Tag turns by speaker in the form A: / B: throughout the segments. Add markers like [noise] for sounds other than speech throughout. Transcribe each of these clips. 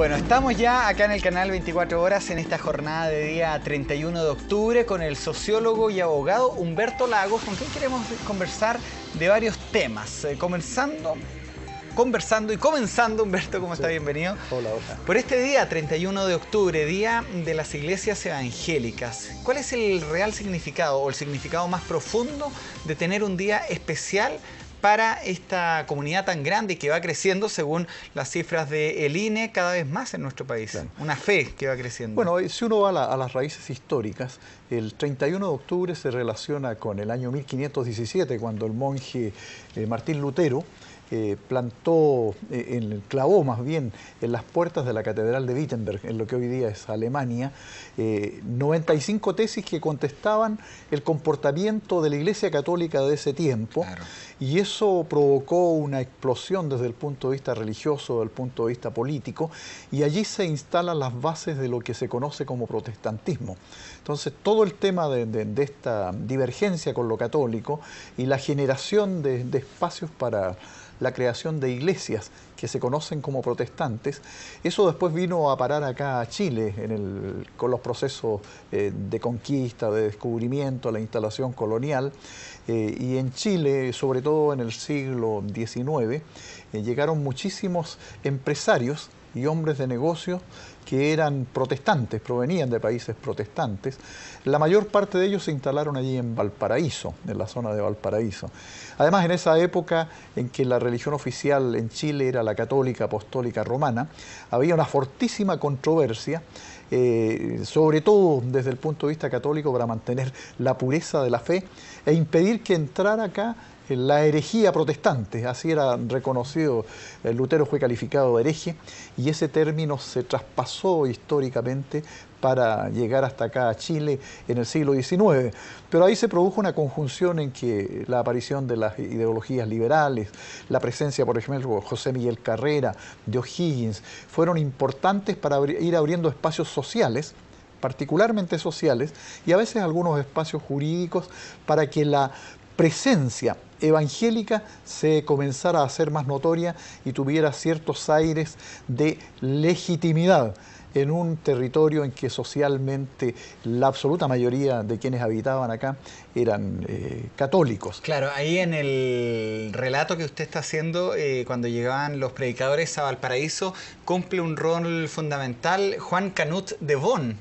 A: Bueno, estamos ya acá en el canal 24 horas en esta jornada de día 31 de octubre con el sociólogo y abogado Humberto Lagos, con quien queremos conversar de varios temas, eh, comenzando conversando y comenzando, Humberto, ¿cómo está? Bienvenido. Hola, hola. Por este día, 31 de octubre, Día de las Iglesias Evangélicas, ¿cuál es el real significado o el significado más profundo de tener un día especial para esta comunidad tan grande y que va creciendo según las cifras del de INE cada vez más en nuestro país.
B: Una fe que va creciendo. Bueno, eh, si uno va a, las raíces históricas, el 31 de octubre se relaciona con el año 1517, cuando el monje eh, Martín Lutero plantó, eh, clavó más bien en las puertas de la Catedral de Wittenberg, en lo que hoy día es Alemania, 95 eh, tesis que contestaban el comportamiento de la Iglesia Católica de ese tiempo. Y eso provocó una explosión desde el punto de vista religioso, desde el punto de vista político, y allí se instalan las bases de lo que se conoce como protestantismo. Entonces, todo el tema de, esta divergencia con lo católico y la generación de, espacios para la creación de iglesias que se conocen como protestantes. Eso después vino a parar acá a Chile con los procesos eh, de conquista, de descubrimiento, la instalación colonial. Eh, y en Chile, sobre todo en el siglo XIX, eh, llegaron muchísimos empresarios y hombres de negocios que eran protestantes, provenían de países protestantes. La mayor parte de ellos se instalaron allí en Valparaíso, en la zona de Valparaíso. Además, en esa época en que la religión oficial en Chile era la católica apostólica romana, había una fortísima controversia eh, sobre todo desde el punto de vista católico, para mantener la pureza de la fe e impedir que entrara acá la herejía protestante, así era reconocido, eh, Lutero fue calificado de hereje y ese término se traspasó históricamente para llegar hasta acá a Chile en el siglo XIX. Pero ahí se produjo una conjunción en que la aparición de las ideologías liberales, la presencia, por ejemplo, de José Miguel Carrera, de O'Higgins, fueron importantes para ir abriendo espacios sociales particularmente sociales, y a veces algunos espacios jurídicos para que la presencia evangélica se comenzara a hacer más notoria y tuviera ciertos aires de legitimidad en un territorio en que socialmente la absoluta mayoría de quienes habitaban acá eran eh, católicos.
A: Claro, ahí en el relato que usted está haciendo, eh, cuando llegaban los predicadores a Valparaíso, cumple un rol fundamental Juan Canut de Bonn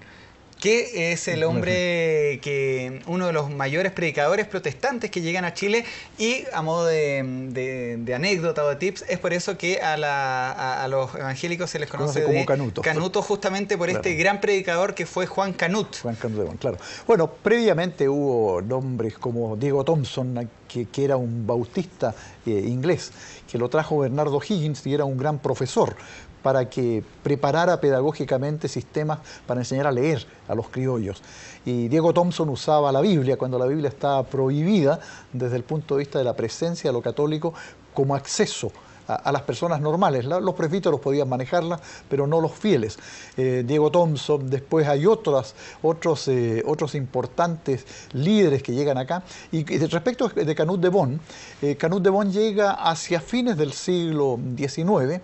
A: que es el hombre que uno de los mayores predicadores protestantes que llegan a Chile y a modo de, anécdota o de tips, es por eso que a, los evangélicos se les conoce, como de Canuto. Canuto justamente
B: por este gran predicador que fue Juan Canut. Juan Canut, claro. Bueno, previamente hubo nombres como Diego Thompson, que, era un bautista eh, inglés, que lo trajo Bernardo Higgins y era un gran profesor para que preparara pedagógicamente sistemas para enseñar a leer a los criollos. Y Diego Thompson usaba la Biblia cuando la Biblia estaba prohibida desde el punto de vista de la presencia de lo católico como acceso a, las personas normales. los presbíteros podían manejarla, pero no los fieles. Eh, Diego Thompson, después hay otros, eh, otros importantes líderes que llegan acá. Y, respecto de Canut de Bonn... eh, Canut de Bonn llega hacia fines del siglo XIX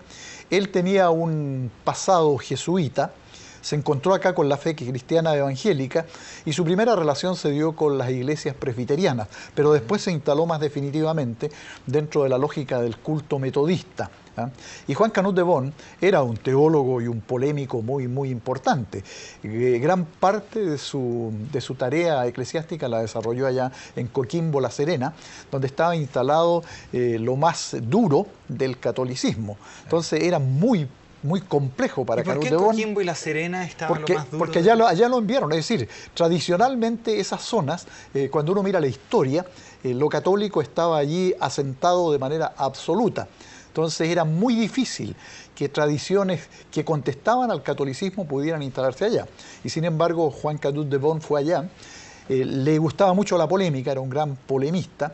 B: él tenía un pasado jesuita, se encontró acá con la fe cristiana evangélica y su primera relación se dio con las iglesias presbiterianas, pero después se instaló más definitivamente dentro de la lógica del culto metodista. ¿ah? Y Juan Canut de Bon era un teólogo y un polémico muy, muy importante. Eh, gran parte de su, tarea eclesiástica la desarrolló allá en Coquimbo, La Serena, donde estaba instalado eh, lo más duro del catolicismo. Entonces era muy muy complejo para ¿Y de Coquimbo
A: y La Serena estaban lo más duro Porque allá
B: lo, lo enviaron, es decir, tradicionalmente esas zonas, eh, cuando uno mira la historia, lo católico estaba allí asentado de manera absoluta. Entonces era muy difícil que tradiciones que contestaban al catolicismo pudieran instalarse allá. Y sin embargo, Juan Caduz de Bon fue allá. Eh, le gustaba mucho la polémica, era un gran polemista.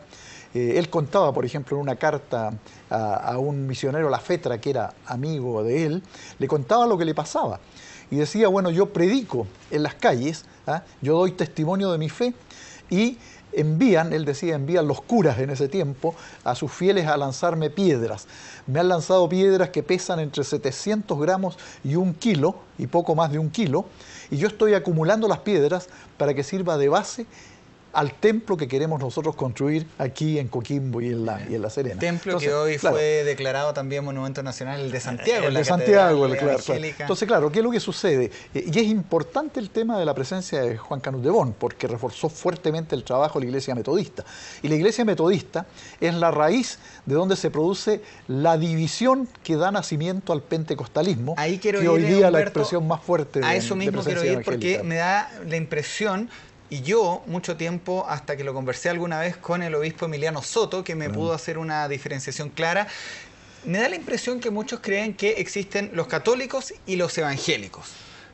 B: Eh, él contaba, por ejemplo, en una carta a, un misionero La Fetra, que era amigo de él, le contaba lo que le pasaba y decía, bueno, yo predico en las calles, ¿ah? yo doy testimonio de mi fe y envían, él decía, envían los curas en ese tiempo a sus fieles a lanzarme piedras. Me han lanzado piedras que pesan entre 700 gramos y un kilo, y poco más de un kilo, y yo estoy acumulando las piedras para que sirva de base al templo que queremos nosotros construir aquí en Coquimbo y en La, Serena. El templo que hoy fue
A: declarado también Monumento Nacional, el de Santiago. El de Santiago, claro, Entonces,
B: claro, ¿qué es lo que sucede? Eh, y es importante el tema de la presencia de Juan Canut de Bon, porque reforzó fuertemente el trabajo de la Iglesia Metodista. Y la Iglesia Metodista es la raíz de donde se produce la división que da nacimiento al pentecostalismo, Ahí quiero que hoy día la expresión más fuerte de A eso mismo quiero ir porque me da la impresión y yo, mucho tiempo,
A: hasta que lo conversé alguna vez con el obispo Emiliano Soto, que me pudo hacer una diferenciación clara, me da la impresión que muchos creen que existen los católicos y los evangélicos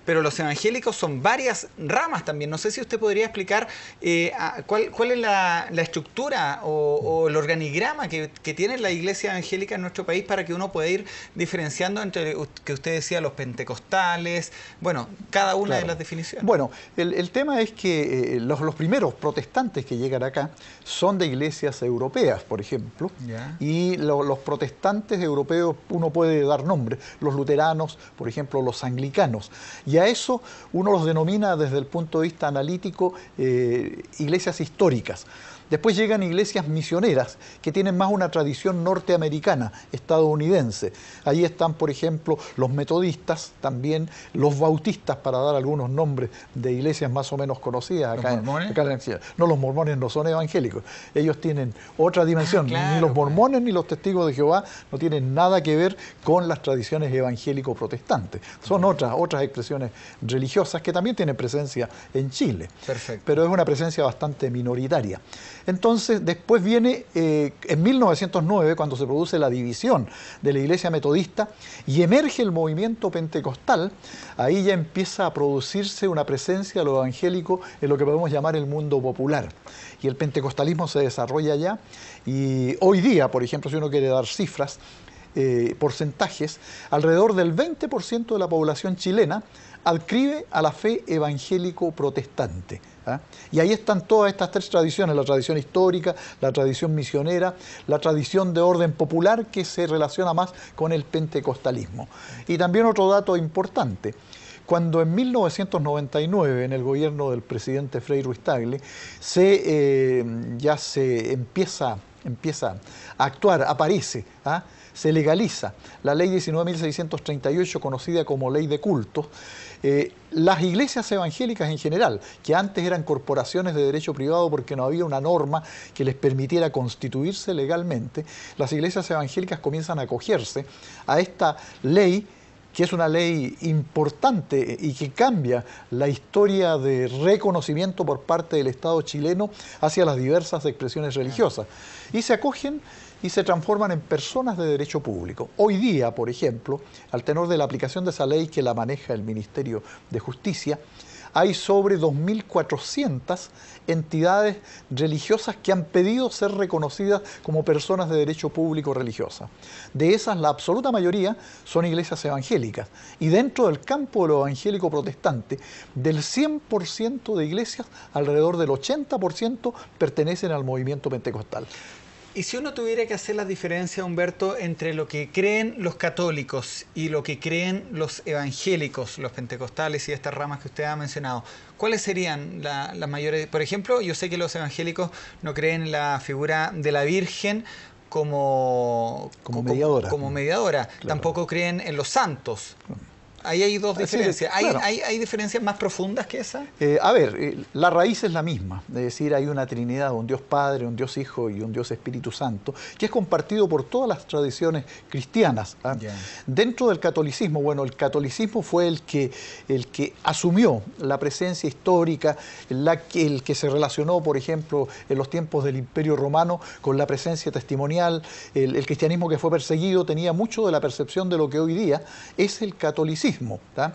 A: pero los evangélicos son varias ramas también. No sé si usted podría explicar eh, cuál, es la, estructura o, el organigrama que, tiene la iglesia evangélica en nuestro país para que uno pueda ir diferenciando entre, que usted decía, los pentecostales,
B: bueno, cada una de las
A: definiciones. Bueno,
B: el, tema es que eh, los, primeros protestantes que llegan acá son de iglesias europeas, por ejemplo, y los protestantes europeos, uno puede dar nombre, los luteranos, por ejemplo, los anglicanos a eso uno los denomina desde el punto de vista analítico eh, iglesias históricas, Después llegan iglesias misioneras que tienen más una tradición norteamericana, estadounidense. Ahí están, por ejemplo, los metodistas, también los bautistas, para dar algunos nombres de iglesias más o menos conocidas acá, en mormones? No, los mormones no son evangélicos. Ellos tienen otra dimensión. Ah, ni los pues. mormones ni los testigos de Jehová no tienen nada que ver con las tradiciones evangélico-protestantes. Son otras, otras expresiones religiosas que también tienen presencia en Chile. Perfecto. Pero es una presencia bastante minoritaria. Entonces, después viene eh, en 1909, cuando se produce la división de la Iglesia Metodista y emerge el movimiento pentecostal, ahí ya empieza a producirse una presencia de lo evangélico en lo que podemos llamar el mundo popular. Y el pentecostalismo se desarrolla ya y hoy día, por ejemplo, si uno quiere dar cifras, eh, porcentajes, alrededor del 20% de la población chilena adscribe a la fe evangélico protestante. ¿ah? Y ahí están todas estas tres tradiciones, la tradición histórica, la tradición misionera, la tradición de orden popular que se relaciona más con el pentecostalismo. Y también otro dato importante, cuando en 1999, en el gobierno del presidente Frei Ruiz se, eh, ya se empieza, empieza, a actuar, aparece, ¿ah? se legaliza la ley 19.638, conocida como ley de cultos, eh, las iglesias evangélicas en general, que antes eran corporaciones de derecho privado porque no había una norma que les permitiera constituirse legalmente, las iglesias evangélicas comienzan a acogerse a esta ley que es una ley importante y que cambia la historia de reconocimiento por parte del Estado chileno hacia las diversas expresiones religiosas. Y se acogen y se transforman en personas de derecho público. Hoy día, por ejemplo, al tenor de la aplicación de esa ley que la maneja el Ministerio de Justicia, hay sobre 2.400 entidades religiosas que han pedido ser reconocidas como personas de derecho público religiosa. De esas, la absoluta mayoría son iglesias evangélicas. Y dentro del campo de lo evangélico protestante, del 100% de iglesias, alrededor del 80% pertenecen al movimiento pentecostal.
A: Y si uno tuviera que hacer la diferencia, Humberto, entre lo que creen los católicos y lo que creen los evangélicos, los pentecostales y estas ramas que usted ha mencionado, ¿cuáles serían las mayores? Por ejemplo, yo sé que los evangélicos no creen en la figura de la Virgen, como, como
B: mediadora. Tampoco creen en los santos. Ahí hay
A: dos ah, diferencias. ¿Hay, diferencias más profundas que esa?
B: Eh, a ver, eh, la raíz es la misma. Es decir, hay una Trinidad, un Dios Padre, un Dios Hijo y un Dios Espíritu Santo, que es compartido por todas las tradiciones cristianas. ¿ah? Dentro del catolicismo, bueno, el catolicismo fue el que, el que asumió la presencia histórica, el que se relacionó, por ejemplo, en los tiempos del Imperio Romano con la presencia testimonial. el cristianismo que fue perseguido tenía mucho de la percepción de lo que hoy día es el catolicismo. Tá?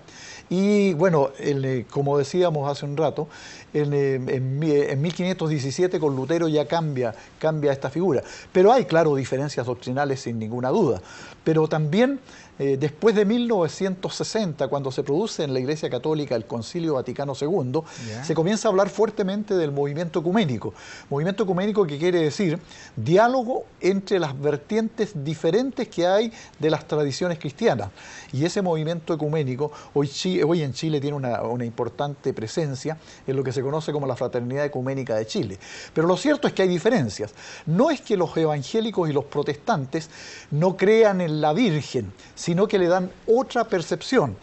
B: Y bueno, eh, como decíamos hace un rato, en, 1517 eh, con Lutero ya cambia, cambia esta figura. Pero hay, claro, diferencias doctrinales sin ninguna duda. Pero también eh, después de 1960, cuando se produce en la Iglesia Católica el Concilio Vaticano II, se comienza a hablar fuertemente del movimiento ecuménico. Movimiento ecuménico que quiere decir diálogo entre las vertientes diferentes que hay de las tradiciones cristianas. Y ese movimiento ecuménico hoy sí hoy en Chile tiene una, importante presencia en lo que se conoce como la Fraternidad Ecuménica de Chile. Pero lo cierto es que hay diferencias. No es que los evangélicos y los protestantes no crean en la Virgen, sino que le dan otra percepción.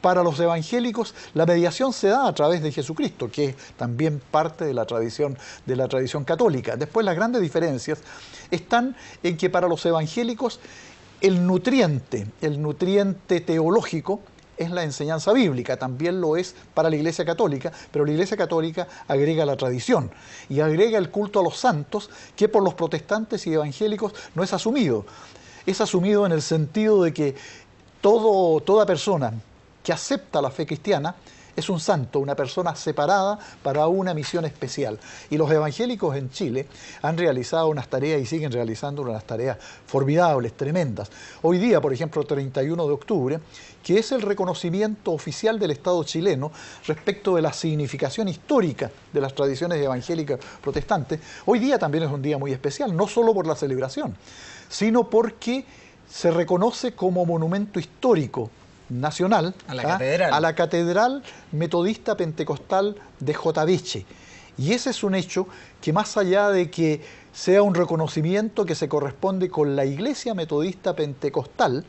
B: para los evangélicos la mediación se da a través de Jesucristo, que es también parte de la tradición de la tradición católica. Después las grandes diferencias están en que para los evangélicos el nutriente, el nutriente teológico es la enseñanza bíblica, también lo es para la Iglesia Católica, pero la Iglesia Católica agrega la tradición y agrega el culto a los santos que por los protestantes y evangélicos no es asumido. Es asumido en el sentido de que todo, toda persona que acepta la fe cristiana es un santo, una persona separada para una misión especial. Y los evangélicos en Chile han realizado unas tareas y siguen realizando unas tareas formidables, tremendas. Hoy día, por ejemplo, 31 de octubre, que es el reconocimiento oficial del Estado chileno respecto de la significación histórica de las tradiciones evangélicas protestantes, hoy día también es un día muy especial, no solo por la celebración, sino porque se reconoce como monumento histórico nacional, a la, ¿ah? catedral. a la, catedral. metodista pentecostal de Jotaviche. Y ese es un hecho que más allá de que sea un reconocimiento que se corresponde con la Iglesia Metodista Pentecostal,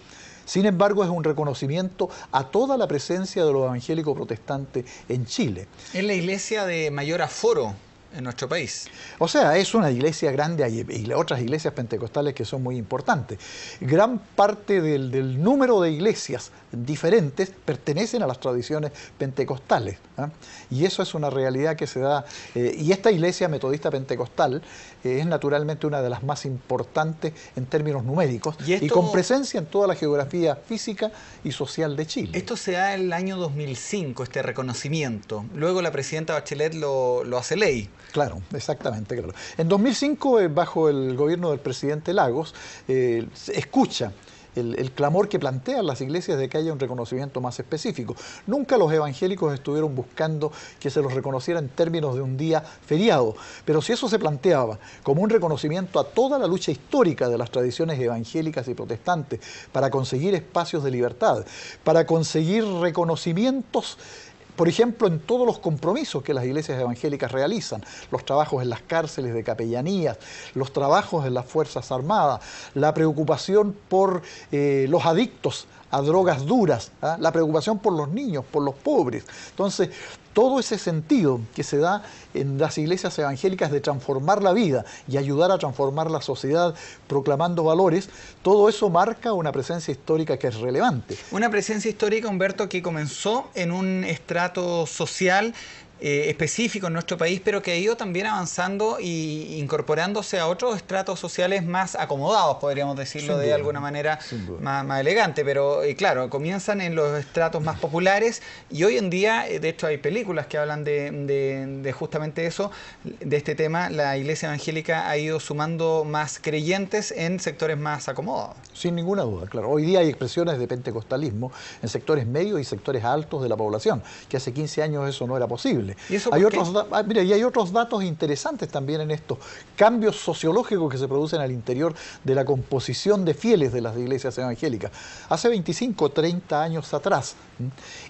B: sin embargo, es un reconocimiento a toda la presencia de los evangélicos protestantes en Chile.
A: Es la iglesia de mayor aforo en nuestro país.
B: O sea, es una iglesia grande, y otras iglesias pentecostales que son muy importantes. Gran parte del, número de iglesias diferentes pertenecen a las tradiciones pentecostales. ¿ah? Y eso es una realidad que se da. Eh, y esta iglesia metodista pentecostal es naturalmente una de las más importantes en términos numéricos y, con presencia en toda la geografía física y social de Chile. Esto se da en el año
A: 2005, este reconocimiento. Luego la presidenta Bachelet lo, hace ley. Claro,
B: exactamente, claro. En 2005, eh, bajo el gobierno del presidente Lagos, eh, escucha el, clamor que plantean las iglesias de que haya un reconocimiento más específico. Nunca los evangélicos estuvieron buscando que se los reconociera en términos de un día feriado, pero si eso se planteaba como un reconocimiento a toda la lucha histórica de las tradiciones evangélicas y protestantes para conseguir espacios de libertad, para conseguir reconocimientos por ejemplo, en todos los compromisos que las iglesias evangélicas realizan, los trabajos en las cárceles de capellanías, los trabajos en las Fuerzas Armadas, la preocupación por eh, los adictos a drogas duras, ¿ah? la preocupación por los niños, por los pobres. Entonces, todo ese sentido que se da en las iglesias evangélicas de transformar la vida y ayudar a transformar la sociedad proclamando valores, todo eso marca una presencia histórica que es relevante.
A: Una presencia histórica, Humberto, que comenzó en un estrato social eh, específico en nuestro país, pero que ha ido también avanzando e incorporándose a otros estratos sociales más acomodados, podríamos decirlo de alguna manera más, elegante. Pero eh, claro, comienzan en los estratos más populares y hoy en día, eh, de hecho, hay películas que hablan de, de justamente eso, de este tema. La iglesia evangélica ha ido sumando más creyentes en sectores más acomodados.
B: Sin ninguna duda, claro. Hoy día hay expresiones de pentecostalismo en sectores medios y sectores altos de la población, que hace 15 años eso no era posible. ¿Y hay otros, ah, hay otros datos interesantes también en esto. Cambios sociológicos que se producen al interior de la composición de fieles de las iglesias evangélicas. Hace 25, 30 años atrás,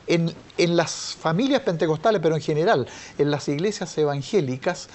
B: en, en las familias pentecostales, pero en general, en las iglesias evangélicas,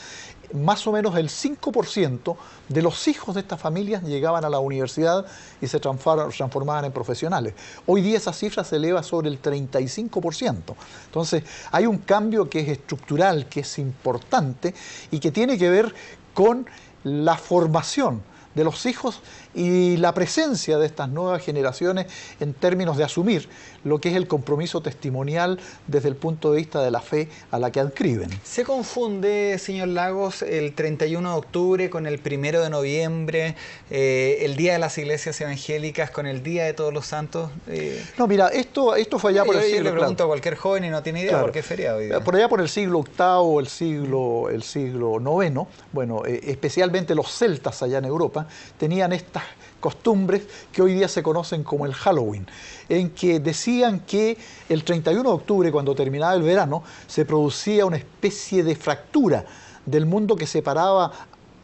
B: más o menos el 5% de los hijos de estas familias llegaban a la universidad y se transformaban en profesionales. Hoy día esa cifra se eleva sobre el 35%. Entonces, hay un cambio que es estructural, que es importante y que tiene que ver con la formación de los hijos y la presencia de estas nuevas generaciones en términos de asumir lo que es el compromiso testimonial desde el punto de vista de la fe a la que adscriben.
A: ¿Se confunde, señor Lagos, el 31 de octubre con el 1 de noviembre, eh, el Día de las Iglesias Evangélicas con el Día de Todos los Santos? Eh.
B: No, mira, esto, esto fue allá por el siglo... Yo le pregunto
A: a cualquier joven y no tiene idea por qué es eh, Por
B: allá por el siglo VIII, el siglo, el siglo IX, bueno, especialmente los celtas allá en Europa, tenían estas costumbres que hoy día se conocen como el Halloween, en que decían que el 31 de octubre, cuando terminaba el verano, se producía una especie de fractura del mundo que separaba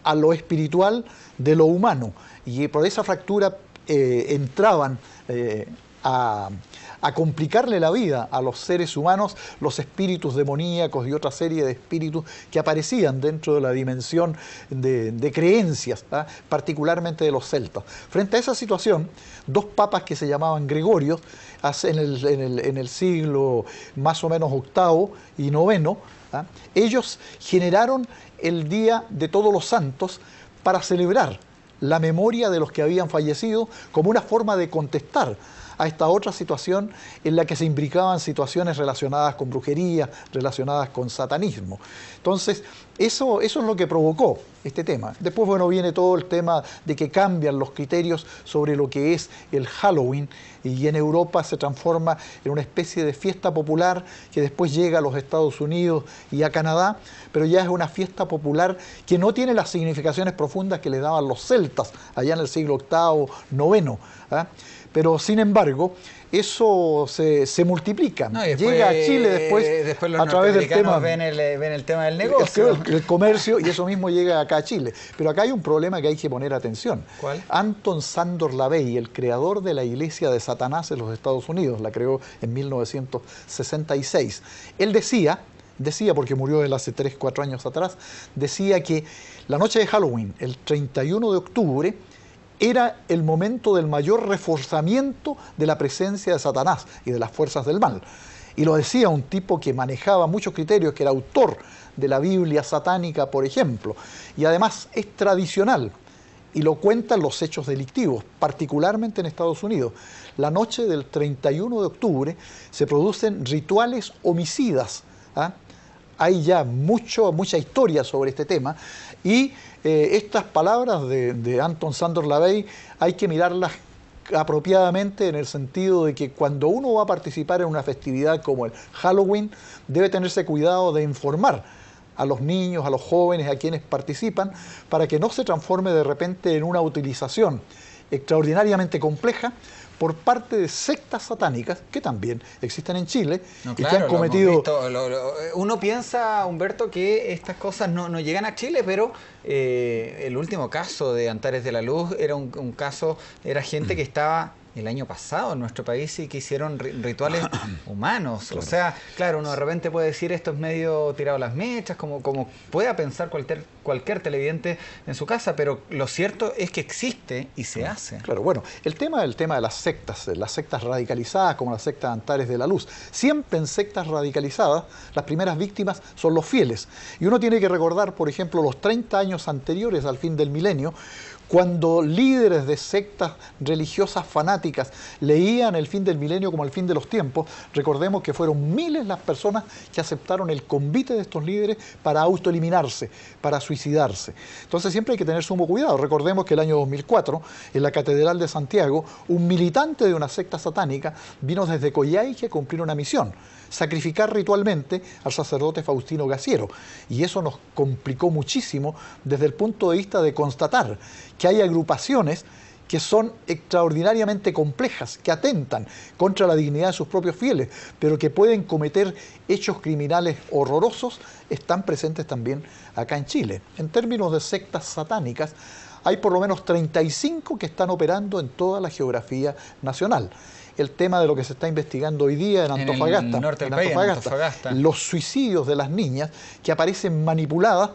B: a lo espiritual de lo humano. Y por esa fractura eh, entraban eh, a a complicarle la vida a los seres humanos, los espíritus demoníacos y otra serie de espíritus que aparecían dentro de la dimensión de, creencias, ¿ah? particularmente de los celtas. Frente a esa situación, dos papas que se llamaban Gregorios, en el, siglo más o menos octavo y noveno, ¿ah? ellos generaron el Día de Todos los Santos para celebrar la memoria de los que habían fallecido como una forma de contestar a esta otra situación en la que se imbricaban situaciones relacionadas con brujería, relacionadas con satanismo. Entonces, eso, eso es lo que provocó este tema. Después, bueno, viene todo el tema de que cambian los criterios sobre lo que es el Halloween y en Europa se transforma en una especie de fiesta popular que después llega a los Estados Unidos y a Canadá, pero ya es una fiesta popular que no tiene las significaciones profundas que le daban los celtas allá en el siglo VIII, IX pero sin embargo eso se, multiplica, llega a Chile después, eh, a través del tema... Eh,
A: ven el, tema del negocio.
B: comercio y eso mismo llega acá a Chile. Pero acá hay un problema que hay que poner atención. ¿Cuál? Anton Sandor Lavey, el creador de la Iglesia de Satanás en los Estados Unidos, la creó en 1966. Él decía, decía, porque murió él hace 3, 4 años atrás, decía que la noche de Halloween, el 31 de octubre, era el momento del mayor reforzamiento de la presencia de Satanás y de las fuerzas del mal. Y lo decía un tipo que manejaba muchos criterios, que era autor de la Biblia satánica, por ejemplo. Y además es tradicional, y lo cuentan los hechos delictivos, particularmente en Estados Unidos. La noche del 31 de octubre se producen rituales homicidas ¿ah? hay ya mucho, mucha historia sobre este tema y eh, estas palabras de, de Anton Sandor Lavey hay que mirarlas apropiadamente en el sentido de que cuando uno va a participar en una festividad como el Halloween debe tenerse cuidado de informar a los niños, a los jóvenes, a quienes participan, para que no se transforme de repente en una utilización extraordinariamente compleja por parte de sectas satánicas que también existen en Chile y que han cometido...
A: uno piensa, Humberto, que estas cosas no, llegan a Chile, pero eh, el último caso de Antares de la Luz era un caso, era gente que estaba el año pasado en nuestro país y que hicieron rituales [coughs] humanos. O sea, claro, uno de repente puede decir esto es medio tirado las mechas, como, como pueda pensar cualquier, cualquier
B: televidente en su casa, pero lo cierto es que existe y se hace. Claro, bueno, el tema el tema de las sectas, las sectas radicalizadas como las sectas Antares de la Luz. Siempre en sectas radicalizadas las primeras víctimas son los fieles. Y uno tiene que recordar, por ejemplo, los 30 años anteriores al fin del milenio, cuando líderes de sectas religiosas fanáticas leían el fin del milenio como el fin de los tiempos, recordemos que fueron miles las personas que aceptaron el convite de estos líderes para autoeliminarse, para suicidarse. Entonces siempre hay que tener sumo cuidado. Recordemos que el año 2004, en la Catedral de Santiago, un militante de una secta satánica vino desde Coyhaique a cumplir una misión sacrificar ritualmente al sacerdote Faustino Gaciero. Y eso nos complicó muchísimo desde el punto de vista de constatar que hay agrupaciones que son extraordinariamente complejas, que atentan contra la dignidad de sus propios fieles, pero que pueden cometer hechos criminales horrorosos, están presentes también acá en Chile. En términos de sectas satánicas, hay por lo menos 35 que están operando en toda la geografía nacional. El tema de lo que se está investigando hoy día en Antofagasta, en, el norte del Antofagasta. los suicidios de las niñas que aparecen manipuladas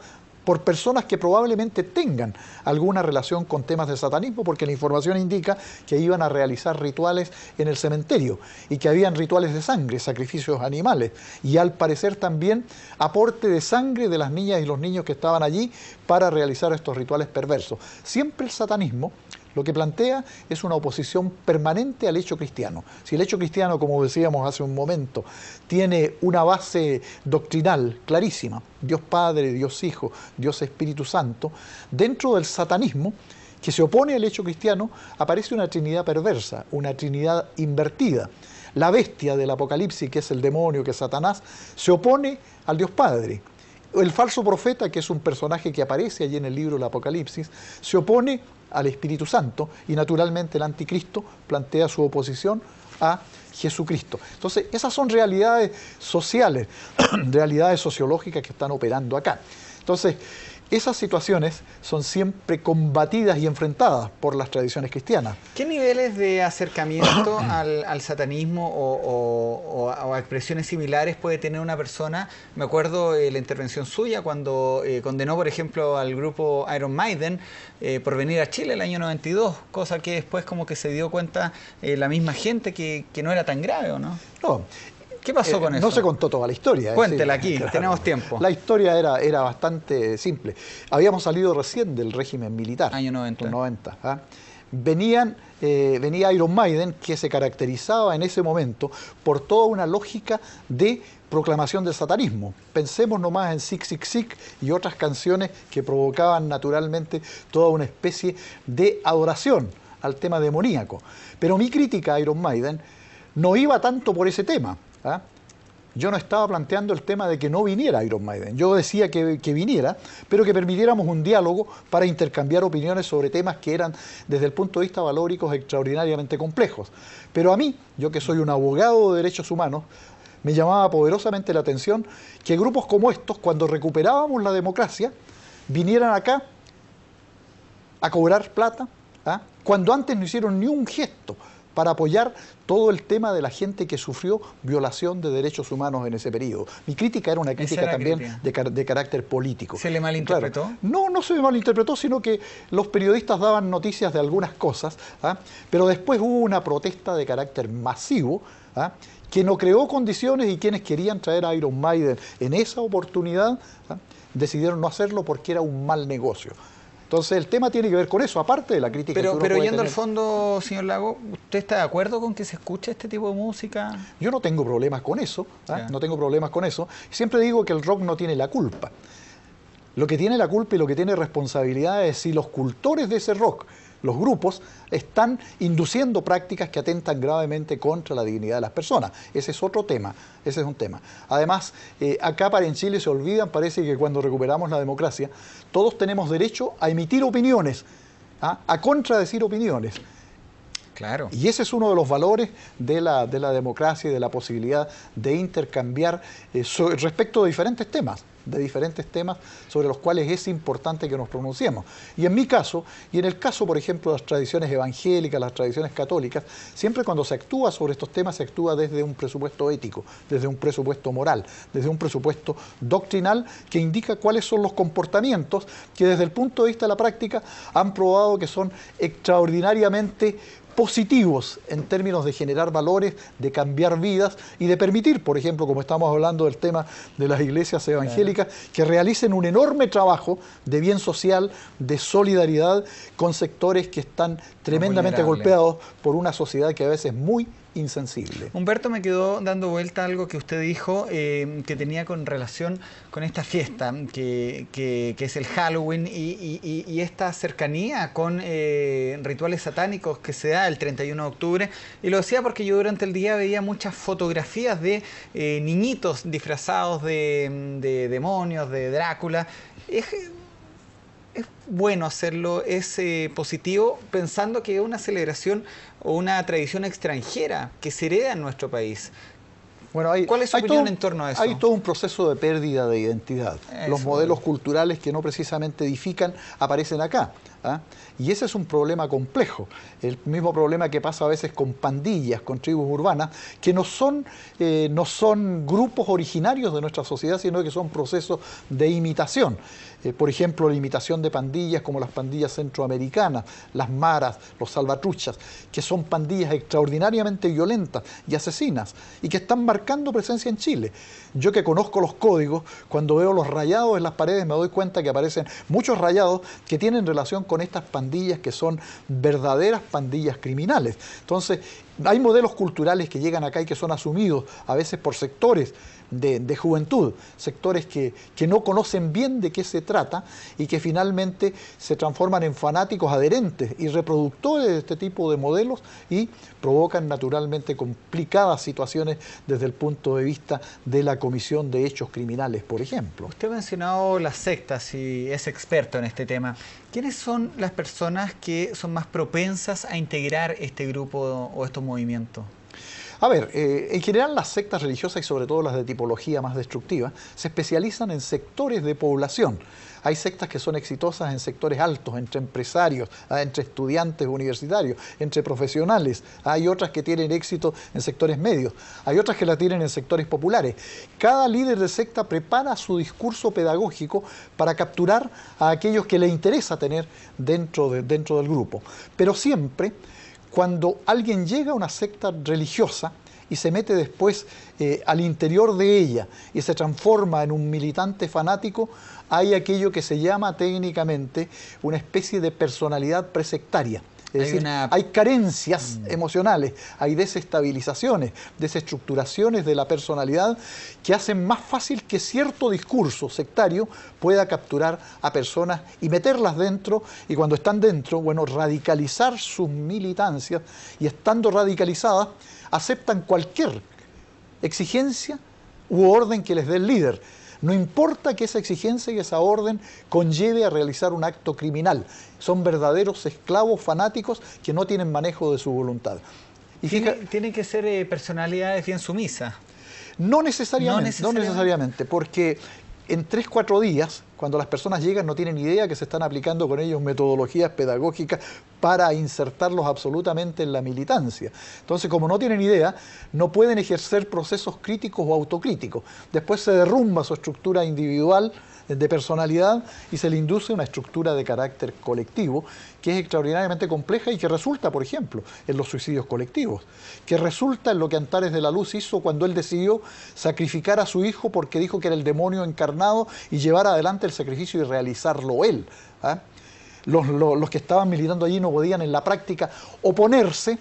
B: por personas que probablemente tengan alguna relación con temas de satanismo, porque la información indica que iban a realizar rituales en el cementerio y que habían rituales de sangre, sacrificios animales, y al parecer también aporte de sangre de las niñas y los niños que estaban allí para realizar estos rituales perversos. Siempre el satanismo lo que plantea es una oposición permanente al hecho cristiano. Si el hecho cristiano, como decíamos hace un momento, tiene una base doctrinal clarísima, Dios Padre, Dios Hijo, Dios Espíritu Santo, dentro del satanismo, que se opone al hecho cristiano, aparece una trinidad perversa, una trinidad invertida. La bestia del Apocalipsis, que es el demonio, que es Satanás, se opone al Dios Padre, el falso profeta, que es un personaje que aparece allí en el libro del Apocalipsis, se opone al Espíritu Santo y naturalmente el anticristo plantea su oposición a Jesucristo. Entonces, esas son realidades sociales, [clears throat] realidades sociológicas que están operando acá. Entonces, esas situaciones son siempre combatidas y enfrentadas por las tradiciones cristianas.
A: ¿Qué niveles de acercamiento [coughs] al, satanismo o, a expresiones similares puede tener una persona? Me acuerdo de eh, la intervención suya cuando eh, condenó, por ejemplo, al grupo Iron Maiden eh, por venir a Chile el año 92, cosa que después como que se dio cuenta la misma gente que, que no era tan grave, ¿o no?
B: No, ¿Qué pasó eh, con eso? No se contó toda la historia. Eh, Cuéntela aquí, [laughs] tenemos tiempo. La historia era, era bastante simple. Habíamos salido recién del régimen militar. Año 90. 90 ¿ah? Venían, eh, venía Iron Maiden, que se caracterizaba en ese momento por toda una lógica de proclamación del satanismo. Pensemos nomás en Zik Six Sick y otras canciones que provocaban naturalmente toda una especie de adoración al tema demoníaco. Pero mi crítica a Iron Maiden no iba tanto por ese tema, ¿Ah? Yo no estaba planteando el tema de que no viniera Iron Maiden. Yo decía que, viniera, pero que permitiéramos un diálogo para intercambiar opiniones sobre temas que eran, desde el punto de vista valóricos, extraordinariamente complejos. Pero a mí, yo que soy un abogado de derechos humanos, me llamaba poderosamente la atención que grupos como estos, cuando recuperábamos la democracia, vinieran acá a cobrar plata, ¿ah? cuando antes no hicieron ni un gesto para apoyar todo el tema de la gente que sufrió violación de derechos humanos en ese periodo. Mi crítica era una crítica también de, carácter político. ¿Se
A: le malinterpretó?
B: no, no se le malinterpretó, sino que los periodistas daban noticias de algunas cosas, ¿ah? pero después hubo una protesta de carácter masivo. ¿ah? que no creó condiciones y quienes querían traer a Iron Maiden en esa oportunidad ¿ah? decidieron no hacerlo porque era un mal negocio. Entonces el tema tiene que ver con eso, aparte de la crítica. Pero, pero yendo al
A: fondo, señor Lago,
B: ¿usted está de acuerdo con que se escuche este tipo de música? Yo no tengo problemas con eso, ¿ah? no tengo problemas con eso. Siempre digo que el rock no tiene la culpa. Lo que tiene la culpa y lo que tiene responsabilidad es si los cultores de ese rock los grupos, están induciendo prácticas que atentan gravemente contra la dignidad de las personas. Ese es otro tema, ese es un tema. Además, eh, acá para en Chile se olvidan, parece que cuando recuperamos la democracia, todos tenemos derecho a emitir opiniones, ¿ah? a contradecir opiniones. Y ese es uno de los valores de la, democracia y de la posibilidad de intercambiar eh, respecto de diferentes temas de diferentes temas sobre los cuales es importante que nos pronunciemos. Y en mi caso, y en el caso, por ejemplo, de las tradiciones evangélicas, las tradiciones católicas, siempre cuando se actúa sobre estos temas se actúa desde un presupuesto ético, desde un presupuesto moral, desde un presupuesto doctrinal que indica cuáles son los comportamientos que desde el punto de vista de la práctica han probado que son extraordinariamente positivos en términos de generar valores, de cambiar vidas y de permitir, por ejemplo, como estamos hablando del tema de las iglesias evangélicas, que realicen un enorme trabajo de bien social, de solidaridad con sectores que están tremendamente golpeados por una sociedad que a veces es muy insensible.
A: Humberto, me quedó dando vuelta algo que usted dijo eh, que tenía con relación con esta fiesta, que, que, es el Halloween, y, esta cercanía con eh, rituales satánicos que se da el 31 de octubre. Y lo decía porque yo durante el día veía muchas fotografías de eh, niñitos disfrazados de, de demonios, de Drácula es bueno hacerlo, es eh, positivo, pensando que es una celebración o una tradición extranjera que se hereda en nuestro país. Bueno, hay, ¿Cuál es su opinión en torno a eso? Hay todo
B: un proceso de pérdida de identidad. Los modelos culturales que no precisamente edifican aparecen acá. ¿ah? Y ese es un problema complejo, el mismo problema que pasa a veces con pandillas, con tribus urbanas, que no son, eh, no son grupos originarios de nuestra sociedad, sino que son procesos de imitación. Eh, por ejemplo, la imitación de pandillas como las pandillas centroamericanas, las maras, los salvatruchas, que son pandillas extraordinariamente violentas y asesinas y que están marcando presencia en Chile. Yo que conozco los códigos, cuando veo los rayados en las paredes me doy cuenta que aparecen muchos rayados que tienen relación con estas pandillas que son verdaderas pandillas criminales. Entonces, hay modelos culturales que llegan acá y que son asumidos a veces por sectores de, juventud, sectores que, que, no conocen bien de qué se trata y que finalmente se transforman en fanáticos adherentes y reproductores de este tipo de modelos y provocan naturalmente complicadas situaciones desde el punto de vista de la comisión de hechos criminales, por ejemplo. Usted
A: ha mencionado las sectas y es experto en este tema. ¿Quiénes son las personas que son más propensas a integrar este grupo o estos movimientos?
B: A ver, eh, en general las sectas religiosas y sobre todo las de tipología más destructiva se especializan en sectores de población. Hay sectas que son exitosas en sectores altos, entre empresarios, ah, entre estudiantes universitarios, entre profesionales. Hay otras que tienen éxito en sectores medios. Hay otras que la tienen en sectores populares. Cada líder de secta prepara su discurso pedagógico para capturar a aquellos que le interesa tener dentro, de, dentro del grupo. Pero siempre cuando alguien llega a una secta religiosa y se mete después eh, al interior de ella y se transforma en un militante fanático, hay aquello que se llama técnicamente una especie de personalidad presectaria hay, hay carencias mm. emocionales, hay desestabilizaciones, desestructuraciones de la personalidad que hacen más fácil que cierto discurso sectario pueda capturar a personas y meterlas dentro y cuando están dentro, bueno, radicalizar sus militancias y estando radicalizadas aceptan cualquier exigencia u orden que les dé el líder no importa que esa exigencia y esa orden conlleve a realizar un acto criminal. Son verdaderos esclavos fanáticos que no tienen manejo de su voluntad. Y Tienen que ser eh, personalidades bien sumisas. no necesariamente, no necesariamente, porque en 3 cuatro días, cuando las personas llegan, no tienen idea que se están aplicando con ellos metodologías pedagógicas para insertarlos absolutamente en la militancia. Entonces, como no tienen idea, no pueden ejercer procesos críticos o autocríticos. Después se derrumba su estructura individual de personalidad y se le induce una estructura de carácter colectivo que es extraordinariamente compleja y que resulta, por ejemplo, en los suicidios colectivos, que resulta en lo que Antares de la Luz hizo cuando él decidió sacrificar a su hijo porque dijo que era el demonio encarnado y llevar adelante el sacrificio y realizarlo él. ¿ah? Los, los que estaban militando allí no podían en la práctica oponerse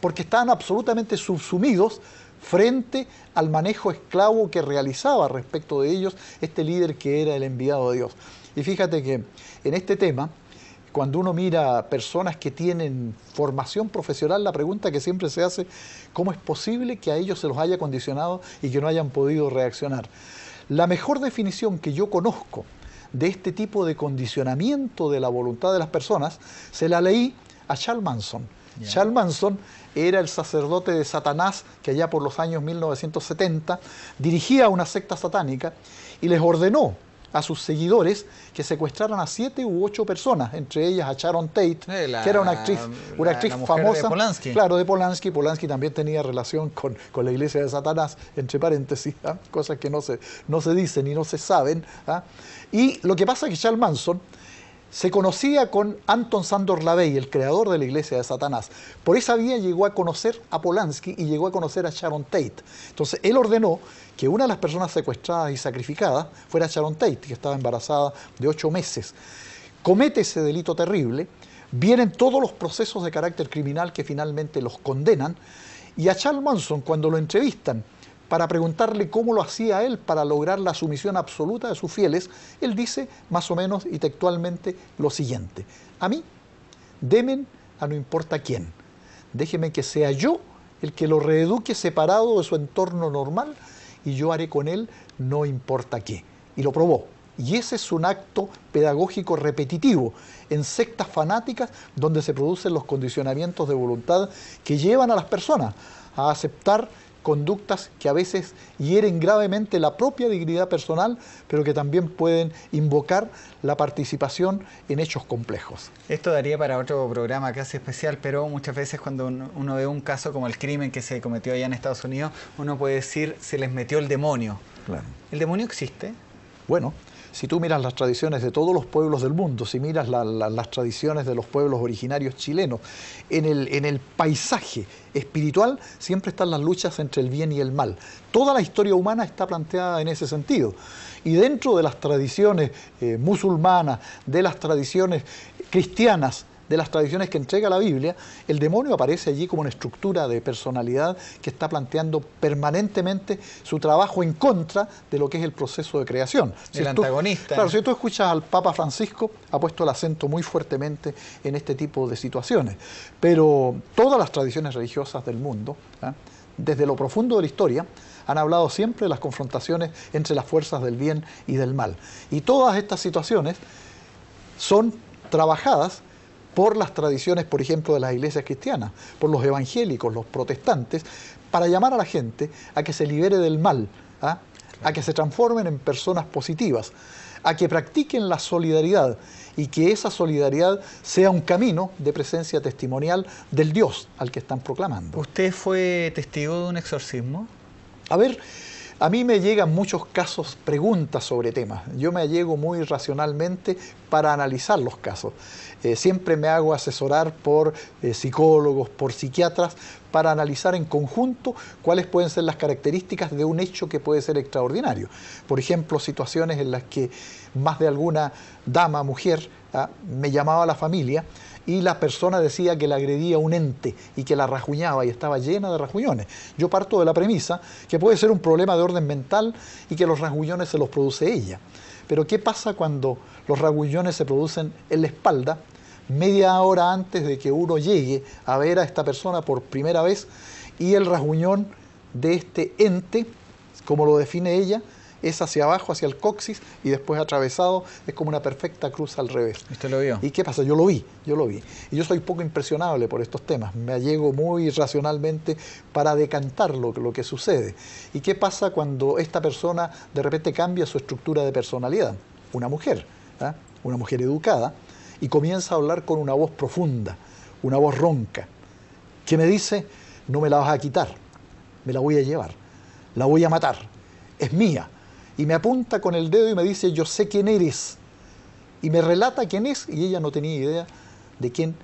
B: porque estaban absolutamente subsumidos frente al manejo esclavo que realizaba respecto de ellos este líder que era el enviado de Dios. Y fíjate que en este tema, cuando uno mira a personas que tienen formación profesional, la pregunta que siempre se hace, ¿cómo es posible que a ellos se los haya condicionado y que no hayan podido reaccionar? La mejor definición que yo conozco de este tipo de condicionamiento de la voluntad de las personas se la leí a Charles Manson. Charles Manson era el sacerdote de Satanás, que allá por los años 1970 dirigía una secta satánica y les ordenó a sus seguidores que secuestraran a siete u ocho personas, entre ellas a Sharon Tate, eh, que era una actriz, una actriz famosa. De Polanski. Claro, de Polanski. Polanski también tenía relación con, la iglesia de Satanás, entre paréntesis, ¿ah? cosas que no se, no se dicen y no se saben. ¿ah? Y lo que pasa es que Charles Manson se conocía con Anton Sandor Lavey, el creador de la Iglesia de Satanás. Por esa vía llegó a conocer a Polanski y llegó a conocer a Sharon Tate. Entonces él ordenó que una de las personas secuestradas y sacrificadas fuera Sharon Tate, que estaba embarazada de ocho meses. Comete ese delito terrible, vienen todos los procesos de carácter criminal que finalmente los condenan, y a Charles Manson, cuando lo entrevistan, para preguntarle cómo lo hacía él para lograr la sumisión absoluta de sus fieles, él dice más o menos y textualmente lo siguiente, a mí, demen a no importa quién, déjeme que sea yo el que lo reeduque separado de su entorno normal y yo haré con él no importa qué. Y lo probó. Y ese es un acto pedagógico repetitivo en sectas fanáticas donde se producen los condicionamientos de voluntad que llevan a las personas a aceptar conductas que a veces hieren gravemente la propia dignidad personal, pero que también pueden invocar la participación en hechos complejos.
A: Esto daría para otro programa casi especial, pero muchas veces cuando uno ve un caso como el crimen que se cometió allá en Estados Unidos, uno puede decir se les metió el demonio. Claro. ¿El demonio existe?
B: Bueno, si tú miras las tradiciones de todos los pueblos del mundo, si miras las tradiciones de los pueblos originarios chilenos, en el, en el paisaje espiritual siempre están las luchas entre el bien y el mal. Toda la historia humana está planteada en ese sentido. Y dentro de las tradiciones eh, musulmanas, de las tradiciones cristianas, de las tradiciones que entrega la Biblia, el demonio aparece allí como una estructura de personalidad que está planteando permanentemente su trabajo en contra de lo que es el proceso de creación. el antagonista. Claro, si tú escuchas al Papa Francisco, ha puesto el acento muy fuertemente en este tipo de situaciones. Pero todas las tradiciones religiosas del mundo, ¿ah? desde lo profundo de la historia, han hablado siempre de las confrontaciones entre las fuerzas del bien y del mal. Y todas estas situaciones son trabajadas por las tradiciones, por ejemplo, de las iglesias cristianas, por los evangélicos, los protestantes, para llamar a la gente a que se libere del mal, ¿ah? a que se transformen en personas positivas, a que practiquen la solidaridad y que esa solidaridad sea un camino de presencia testimonial del Dios al que están proclamando. ¿Usted fue testigo de un exorcismo? A ver, a mí me llegan muchos casos, preguntas sobre temas. Yo me llego muy racionalmente para analizar los casos. Eh, siempre me hago asesorar por eh, psicólogos, por psiquiatras, para analizar en conjunto cuáles pueden ser las características de un hecho que puede ser extraordinario. Por ejemplo, situaciones en las que más de alguna dama, mujer, ah, me llamaba a la familia y la persona decía que la agredía un ente y que la rajuñaba y estaba llena de rajuñones. Yo parto de la premisa que puede ser un problema de orden mental y que los rajuñones se los produce ella. Pero ¿qué pasa cuando los rajuñones se producen en la espalda? media hora antes de que uno llegue a ver a esta persona por primera vez y el rajuñón de este ente, como lo define ella, es hacia abajo, hacia el coxis y después atravesado, es como una perfecta cruz al revés. ¿Usted lo vio? ¿Y qué pasa? Yo lo vi, yo lo vi. Y yo soy poco impresionable por estos temas, me allego muy racionalmente para decantar lo, que sucede. ¿Y qué pasa cuando esta persona de repente cambia su estructura de personalidad? Una mujer, ¿ah? una mujer educada, y comienza a hablar con una voz profunda, una voz ronca, que me dice, no me la vas a quitar, me la voy a llevar, la voy a matar, es mía, y me apunta con el dedo y me dice, yo sé quién eres. Y me relata quién es y ella no tenía idea de quién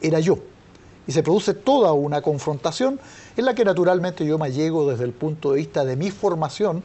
B: era yo. Y se produce toda una confrontación en la que naturalmente yo me llego desde el punto de vista de mi formación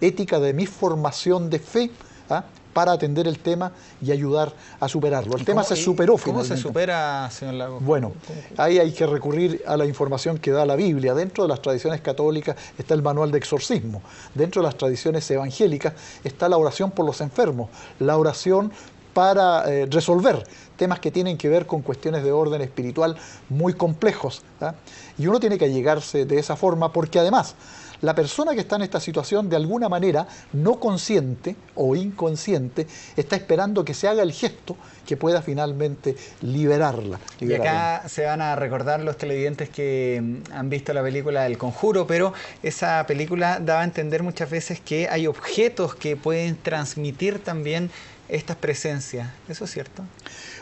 B: ética, de mi formación de fe, ¿ah? para atender el tema y ayudar a superarlo. El tema se superó ¿Cómo se supera, señor Lago? Bueno, ahí hay que recurrir a la información que da la Biblia. Dentro de las tradiciones católicas está el manual de exorcismo. Dentro de las tradiciones evangélicas está la oración por los enfermos, la oración para eh, resolver temas que tienen que ver con cuestiones de orden espiritual muy complejos. ¿ah? Y uno tiene que llegarse de esa forma porque además la persona que está en esta situación de alguna manera, no consciente o inconsciente, está esperando que se haga el gesto que pueda finalmente liberarla. Y acá
A: se van a recordar los televidentes que mm, han visto la película El Conjuro, pero esa película daba a entender muchas veces que hay objetos que pueden transmitir también estas presencias. ¿Eso es cierto?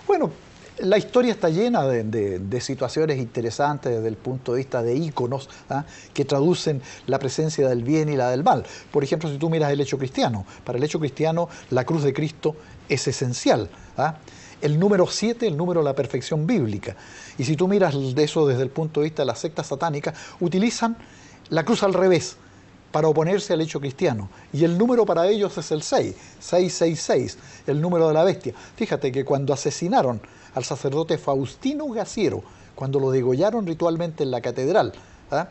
B: Bueno, la historia está llena de, situaciones interesantes desde el punto de vista de íconos ¿ah? que traducen la presencia del bien y la del mal. Por ejemplo, si tú miras el hecho cristiano, para el hecho cristiano la cruz de Cristo es esencial. ¿ah? El número 7, el número de la perfección bíblica. Y si tú miras de eso desde el punto de vista de la secta satánica, utilizan la cruz al revés para oponerse al hecho cristiano. Y el número para ellos es el 6, 666, el número de la bestia. Fíjate que cuando asesinaron al sacerdote Faustino Gaciero cuando lo degollaron ritualmente en la catedral. ¿ah?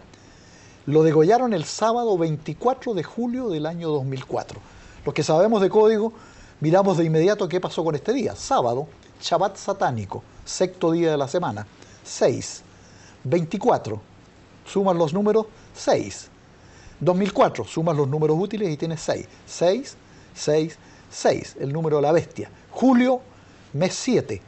B: Lo degollaron el sábado 24 de julio del año 2004. Los que sabemos de código, miramos de inmediato qué pasó con este día. Sábado, Shabbat satánico, sexto día de la semana. 6, 24, suman los números 6. 2004, suman los números útiles y tienes 6. 6, 6, 6, el número de la bestia. Julio, mes 7,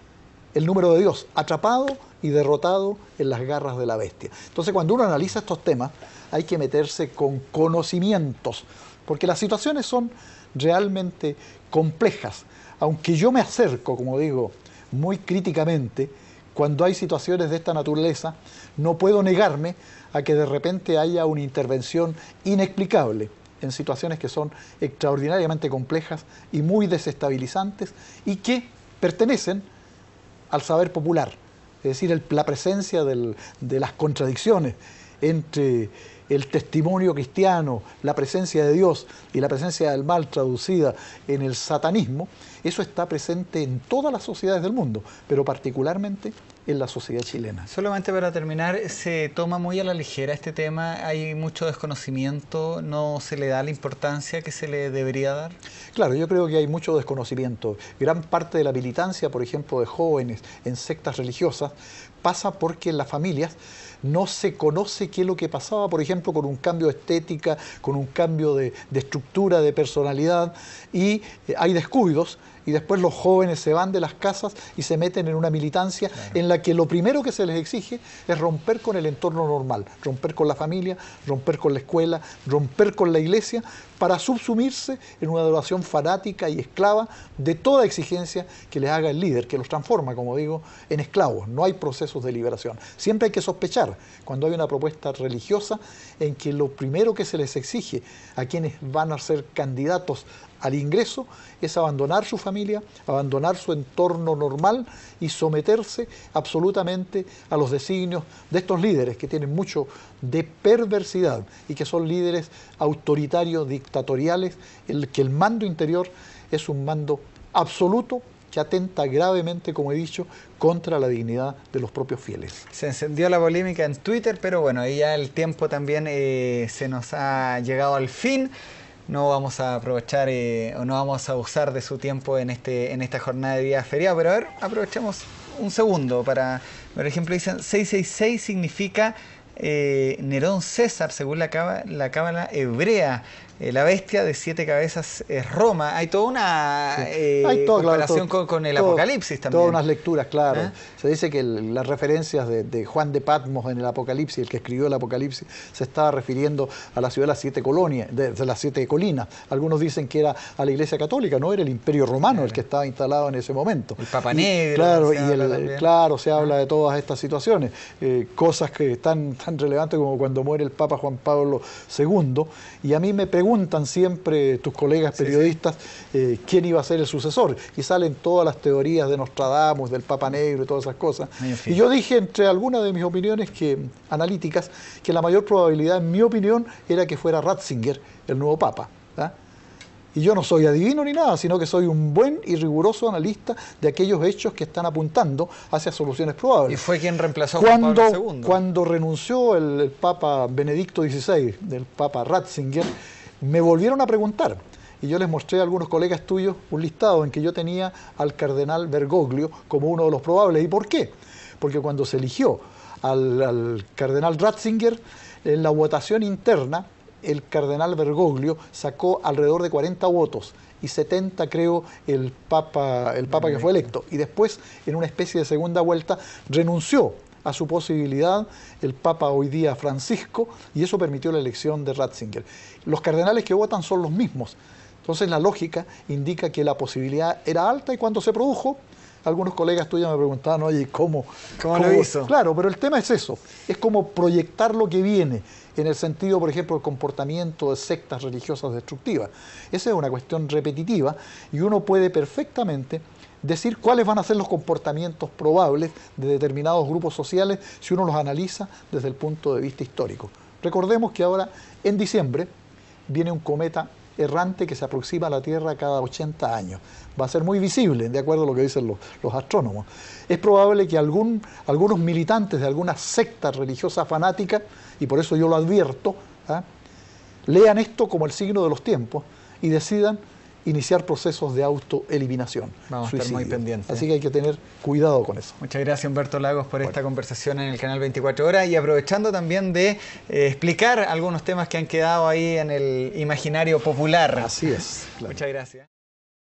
B: el número de Dios, atrapado y derrotado en las garras de la bestia. Entonces cuando uno analiza estos temas hay que meterse con conocimientos, porque las situaciones son realmente complejas. Aunque yo me acerco, como digo, muy críticamente, cuando hay situaciones de esta naturaleza, no puedo negarme a que de repente haya una intervención inexplicable en situaciones que son extraordinariamente complejas y muy desestabilizantes y que pertenecen al saber popular, es decir, la presencia de las contradicciones entre el testimonio cristiano, la presencia de Dios y la presencia del mal traducida en el satanismo, eso está presente en todas las sociedades del mundo, pero particularmente en la sociedad chilena.
A: Solamente para terminar, se toma muy a la ligera este tema, hay mucho desconocimiento, no se le da la importancia
B: que se le debería dar. Claro, yo creo que hay mucho desconocimiento. Gran parte de la militancia, por ejemplo, de jóvenes en sectas religiosas, pasa porque en las familias no se conoce qué es lo que pasaba, por ejemplo, con un cambio de estética, con un cambio de, estructura, de personalidad, y eh, hay descuidos y después los jóvenes se van de las casas y se meten en una militancia en la que lo primero que se les exige es romper con el entorno normal, romper con la familia, romper con la escuela, romper con la iglesia, para subsumirse en una adoración fanática y esclava de toda exigencia que les haga el líder, que los transforma, como digo, en esclavos. No hay procesos de liberación. Siempre hay que sospechar cuando hay una propuesta religiosa en que lo primero que se les exige a quienes van a ser candidatos al ingreso es abandonar su familia, abandonar su entorno normal y someterse absolutamente a los designios de estos líderes que tienen mucho de perversidad y que son líderes autoritarios, dictatoriales, el que el mando interior es un mando absoluto que atenta gravemente, como he dicho, contra la dignidad de los propios fieles. Se encendió la polémica en Twitter,
A: pero bueno, ahí ya el tiempo también eh, se nos ha llegado al fin no vamos a aprovechar eh, o no vamos a abusar de su tiempo en, este, en esta jornada de día feriado, pero a ver, aprovechemos un segundo para, por ejemplo, dicen 666 significa eh, Nerón César, según la la cábala hebrea, eh, la bestia de siete cabezas es Roma. Hay toda una eh, relación con, el Apocalipsis también. Todas unas
B: lecturas, claro. ¿Ah? Se dice que las referencias de, Juan de Patmos en el Apocalipsis, el que escribió el Apocalipsis, se estaba refiriendo a la ciudad de las siete colonias, de, las siete colinas. Algunos dicen que era a la Iglesia Católica, no era el Imperio Romano el que estaba instalado en ese momento. El Papa Negro. claro, se claro, se ah. habla de todas estas situaciones, eh, cosas que están tan relevantes como cuando muere el Papa Juan Pablo II. Y a mí me preguntan preguntan siempre tus colegas periodistas eh, quién iba a ser el sucesor y salen todas las teorías de Nostradamus, del Papa Negro y todas esas cosas. Y yo dije entre algunas de mis opiniones que, analíticas que la mayor probabilidad, en mi opinión, era que fuera Ratzinger el nuevo Papa. ¿ah? Y yo no soy adivino ni nada, sino que soy un buen y riguroso analista de aquellos hechos que están apuntando hacia soluciones probables. Y fue quien reemplazó a Pablo II. Cuando renunció el, Papa Benedicto XVI, del Papa Ratzinger, me volvieron a preguntar. Y yo les mostré a algunos colegas tuyos un listado en que yo tenía al cardenal Bergoglio como uno de los probables. ¿Y por qué? Porque cuando se eligió al, cardenal Ratzinger, en la votación interna, el cardenal Bergoglio sacó alrededor de 40 votos y 70 creo el papa el papa que fue electo y después en una especie de segunda vuelta renunció a su posibilidad, el Papa hoy día Francisco, y eso permitió la elección de Ratzinger. Los cardenales que votan son los mismos. Entonces la lógica indica que la posibilidad era alta y cuando se produjo, algunos colegas tuyos me preguntaban, oye, ¿cómo? lo hizo? Claro, pero el tema es eso, es como proyectar lo que viene, en el sentido, por ejemplo, del comportamiento de sectas religiosas destructivas. Esa es una cuestión repetitiva y uno puede perfectamente decir cuáles van a ser los comportamientos probables de determinados grupos sociales si uno los analiza desde el punto de vista histórico. Recordemos que ahora, en diciembre, viene un cometa errante que se aproxima a la Tierra cada 80 años. Va a ser muy visible, de acuerdo a lo que dicen los, astrónomos. Es probable que algún, algunos militantes de alguna secta religiosa fanática, y por eso yo lo advierto, ¿ah? lean esto como el signo de los tiempos y decidan iniciar procesos de autoeliminación. Vamos a estar muy pendientes. Así que hay que tener cuidado con eso.
A: Muchas gracias Humberto Lagos por esta conversación en el canal 24 horas y aprovechando también de eh, explicar algunos temas que han quedado ahí en el imaginario popular. Así es. Muchas gracias.